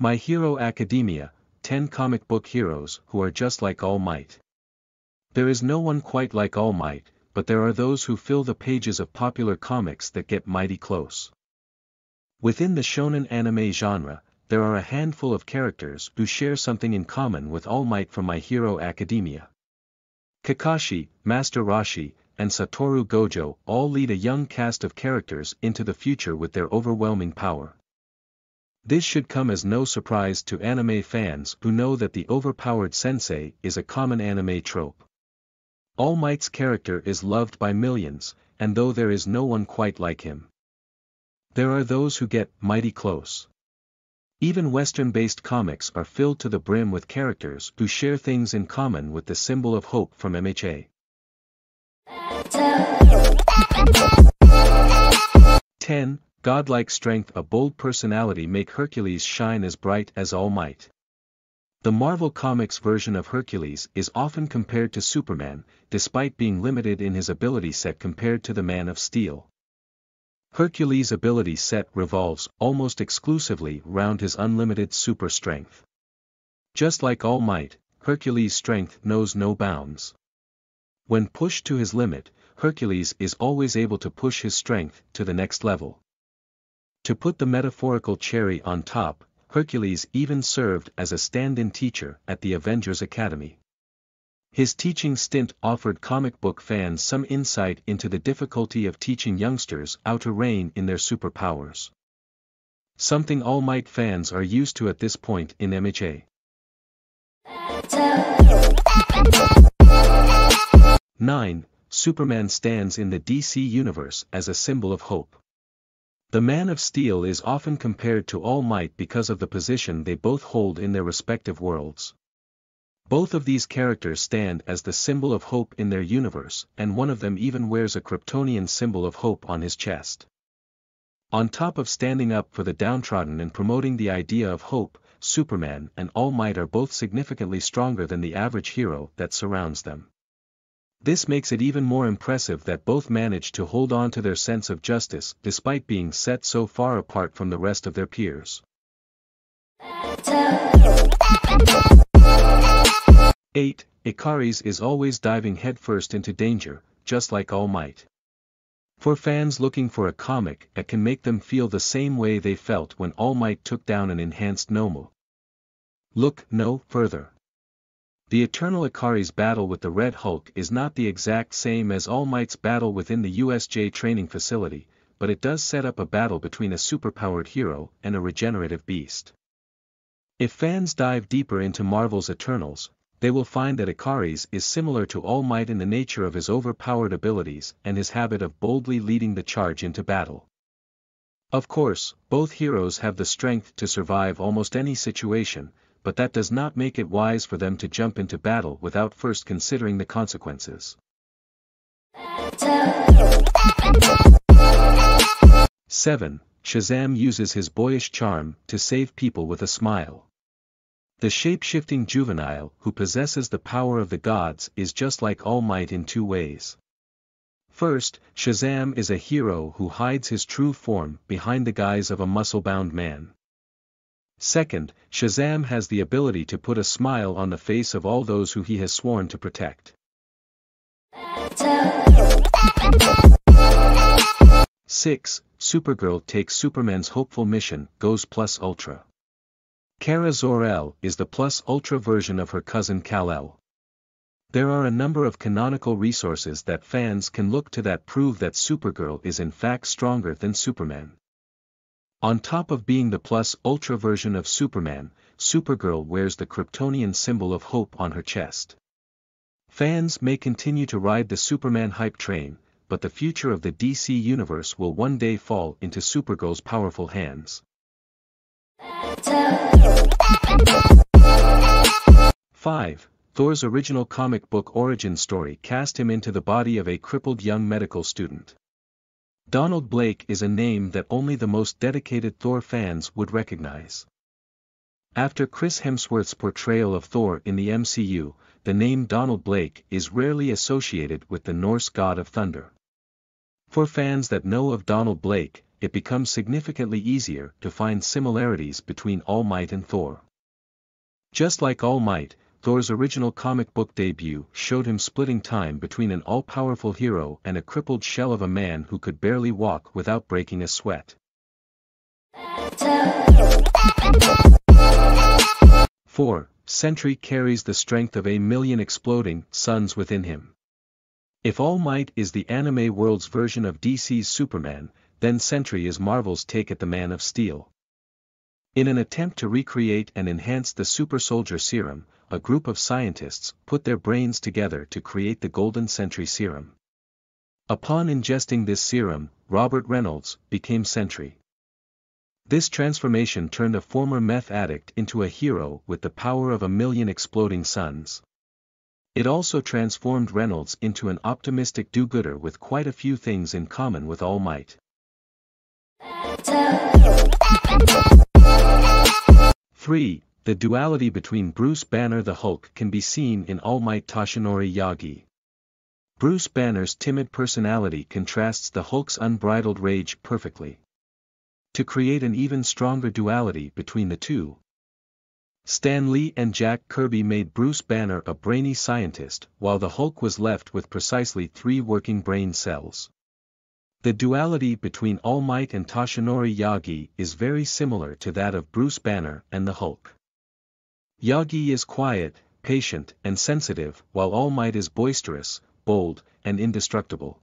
My Hero Academia, 10 comic book heroes who are just like All Might. There is no one quite like All Might, but there are those who fill the pages of popular comics that get mighty close. Within the shonen anime genre, there are a handful of characters who share something in common with All Might from My Hero Academia. Kakashi, Master Rashi, and Satoru Gojo all lead a young cast of characters into the future with their overwhelming power. This should come as no surprise to anime fans who know that the overpowered sensei is a common anime trope. All Might's character is loved by millions, and though there is no one quite like him. There are those who get mighty close. Even Western-based comics are filled to the brim with characters who share things in common with the symbol of hope from MHA. 10 godlike strength a bold personality make Hercules shine as bright as all might. The Marvel Comics version of Hercules is often compared to Superman, despite being limited in his ability set compared to the Man of Steel. Hercules' ability set revolves almost exclusively round his unlimited super strength. Just like All Might, Hercules' strength knows no bounds. When pushed to his limit, Hercules is always able to push his strength to the next level. To put the metaphorical cherry on top, Hercules even served as a stand-in teacher at the Avengers Academy. His teaching stint offered comic book fans some insight into the difficulty of teaching youngsters how to reign in their superpowers. Something All Might fans are used to at this point in MHA. Nine, Superman stands in the DC universe as a symbol of hope. The Man of Steel is often compared to All Might because of the position they both hold in their respective worlds. Both of these characters stand as the symbol of hope in their universe, and one of them even wears a Kryptonian symbol of hope on his chest. On top of standing up for the downtrodden and promoting the idea of hope, Superman and All Might are both significantly stronger than the average hero that surrounds them. This makes it even more impressive that both managed to hold on to their sense of justice despite being set so far apart from the rest of their peers. 8. Ikari's is always diving headfirst into danger, just like All Might. For fans looking for a comic that can make them feel the same way they felt when All Might took down an enhanced Nomu. Look no further. The Eternal Ikari's battle with the Red Hulk is not the exact same as All Might's battle within the USJ training facility, but it does set up a battle between a superpowered hero and a regenerative beast. If fans dive deeper into Marvel's Eternals, they will find that Ikari's is similar to All Might in the nature of his overpowered abilities and his habit of boldly leading the charge into battle. Of course, both heroes have the strength to survive almost any situation, but that does not make it wise for them to jump into battle without first considering the consequences. Seven, Shazam uses his boyish charm to save people with a smile. The shape-shifting juvenile who possesses the power of the gods is just like All Might in two ways. First, Shazam is a hero who hides his true form behind the guise of a muscle-bound man. Second, Shazam has the ability to put a smile on the face of all those who he has sworn to protect. Six, Supergirl takes Superman's hopeful mission, goes plus Ultra. Kara Zor-El is the plus Ultra version of her cousin Kal-El. There are a number of canonical resources that fans can look to that prove that Supergirl is in fact stronger than Superman. On top of being the plus ultra version of Superman, Supergirl wears the Kryptonian symbol of hope on her chest. Fans may continue to ride the Superman hype train, but the future of the DC Universe will one day fall into Supergirl's powerful hands. Five. Thor's original comic book origin story cast him into the body of a crippled young medical student. Donald Blake is a name that only the most dedicated Thor fans would recognize. After Chris Hemsworth's portrayal of Thor in the MCU, the name Donald Blake is rarely associated with the Norse god of thunder. For fans that know of Donald Blake, it becomes significantly easier to find similarities between All Might and Thor. Just like All Might, Thor's original comic book debut showed him splitting time between an all-powerful hero and a crippled shell of a man who could barely walk without breaking a sweat. Four, Sentry carries the strength of a million exploding suns within him. If All Might is the anime world's version of DC's Superman, then Sentry is Marvel's take at the Man of Steel. In an attempt to recreate and enhance the super soldier serum, a group of scientists put their brains together to create the Golden Sentry serum. Upon ingesting this serum, Robert Reynolds became Sentry. This transformation turned a former meth addict into a hero with the power of a million exploding suns. It also transformed Reynolds into an optimistic do-gooder with quite a few things in common with All Might. 3. The duality between Bruce Banner the Hulk can be seen in All Might Toshinori Yagi. Bruce Banner's timid personality contrasts the Hulk's unbridled rage perfectly. To create an even stronger duality between the two, Stan Lee and Jack Kirby made Bruce Banner a brainy scientist, while the Hulk was left with precisely three working brain cells. The duality between All Might and Toshinori Yagi is very similar to that of Bruce Banner and the Hulk. Yagi is quiet, patient, and sensitive, while All Might is boisterous, bold, and indestructible.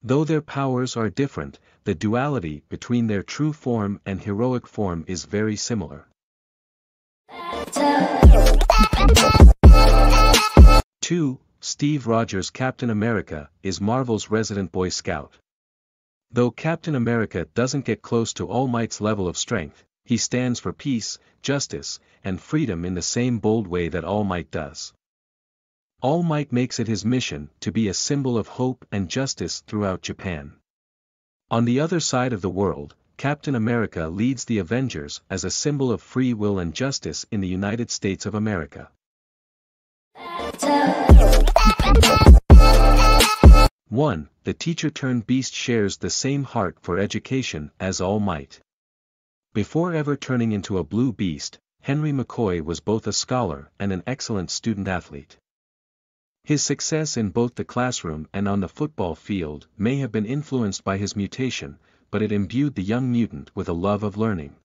Though their powers are different, the duality between their true form and heroic form is very similar. 2. Steve Rogers Captain America is Marvel's resident Boy Scout. Though Captain America doesn't get close to All Might's level of strength, he stands for peace, justice, and freedom in the same bold way that All Might does. All Might makes it his mission to be a symbol of hope and justice throughout Japan. On the other side of the world, Captain America leads the Avengers as a symbol of free will and justice in the United States of America. 1. The teacher-turned-beast shares the same heart for education as All Might. Before ever turning into a blue beast, Henry McCoy was both a scholar and an excellent student-athlete. His success in both the classroom and on the football field may have been influenced by his mutation, but it imbued the young mutant with a love of learning.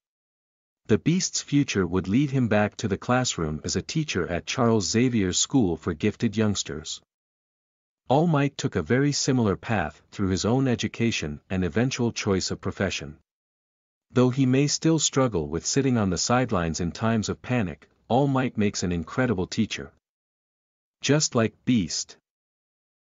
The beast's future would lead him back to the classroom as a teacher at Charles Xavier's School for Gifted Youngsters. All Might took a very similar path through his own education and eventual choice of profession. Though he may still struggle with sitting on the sidelines in times of panic, All Might makes an incredible teacher. Just like Beast.